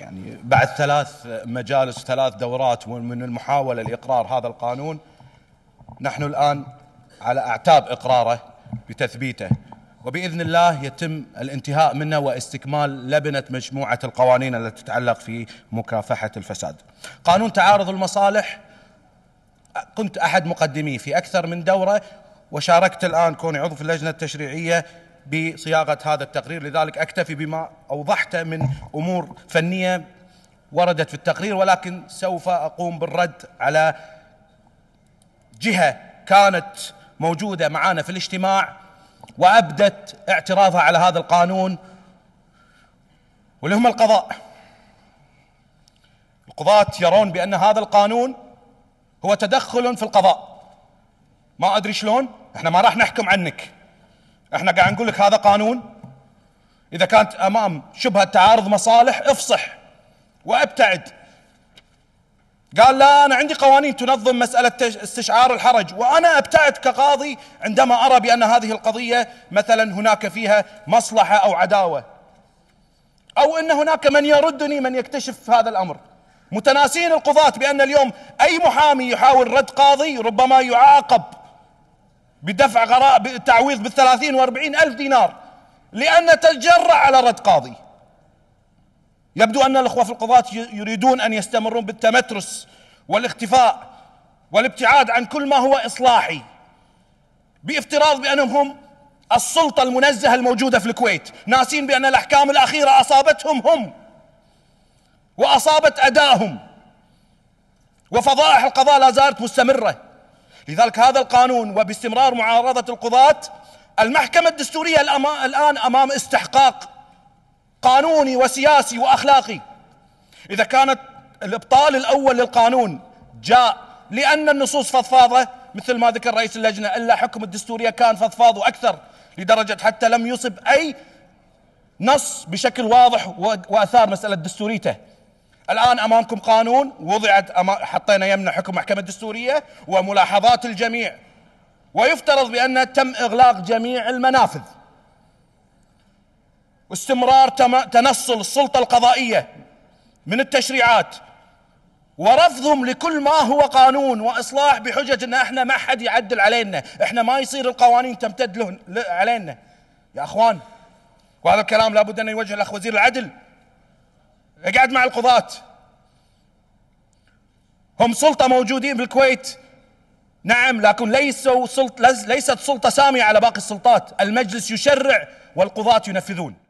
يعني بعد ثلاث مجالس ثلاث دورات ومن المحاولة لإقرار هذا القانون نحن الآن على أعتاب إقراره بتثبيته وبإذن الله يتم الانتهاء منه واستكمال لبنة مجموعة القوانين التي تتعلق في مكافحة الفساد قانون تعارض المصالح كنت أحد مقدميه في أكثر من دورة وشاركت الآن كوني عضو في اللجنة التشريعية بصياغه هذا التقرير لذلك اكتفي بما اوضحته من امور فنيه وردت في التقرير ولكن سوف اقوم بالرد على جهه كانت موجوده معنا في الاجتماع وابدت اعتراضها على هذا القانون واللي هم القضاء القضاة يرون بأن هذا القانون هو تدخل في القضاء ما أدري شلون احنا ما راح نحكم عنك احنا قاعد نقول لك هذا قانون اذا كانت امام شبهه تعارض مصالح افصح وابتعد قال لا انا عندي قوانين تنظم مساله استشعار الحرج وانا ابتعد كقاضي عندما ارى بان هذه القضيه مثلا هناك فيها مصلحه او عداوه او ان هناك من يردني من يكتشف هذا الامر متناسين القضاة بأن اليوم أي محامي يحاول رد قاضي ربما يعاقب بدفع غرائب تعويض بالثلاثين واربعين ألف دينار لأن تجرع على رد قاضي يبدو أن الأخوة في القضاة يريدون أن يستمرون بالتمترس والاختفاء والابتعاد عن كل ما هو إصلاحي بافتراض بأنهم هم السلطة المنزهة الموجودة في الكويت ناسين بأن الأحكام الأخيرة أصابتهم هم وأصابت أدائهم وفضائح القضاء لا زالت مستمرة لذلك هذا القانون وباستمرار معارضة القضاة المحكمة الدستورية الآن أمام استحقاق قانوني وسياسي وأخلاقي إذا كانت الإبطال الأول للقانون جاء لأن النصوص فضفاضة مثل ما ذكر رئيس اللجنة إلا حكم الدستورية كان فضفاض وأكثر لدرجة حتى لم يصب أي نص بشكل واضح وأثار مسألة دستوريته الآن أمامكم قانون وضعت حطينا يمنا حكم محكمة دستورية وملاحظات الجميع ويفترض بأن تم إغلاق جميع المنافذ واستمرار تنصل السلطة القضائية من التشريعات ورفضهم لكل ما هو قانون واصلاح بحجه ان احنا ما حد يعدل علينا، احنا ما يصير القوانين تمتد له علينا. يا اخوان وهذا الكلام لابد ان يوجه الاخ وزير العدل قاعد مع القضاة هم سلطة موجودين بالكويت نعم لكن ليسوا سلط ليست سلطة سامية على باقي السلطات المجلس يشرع والقضاة ينفذون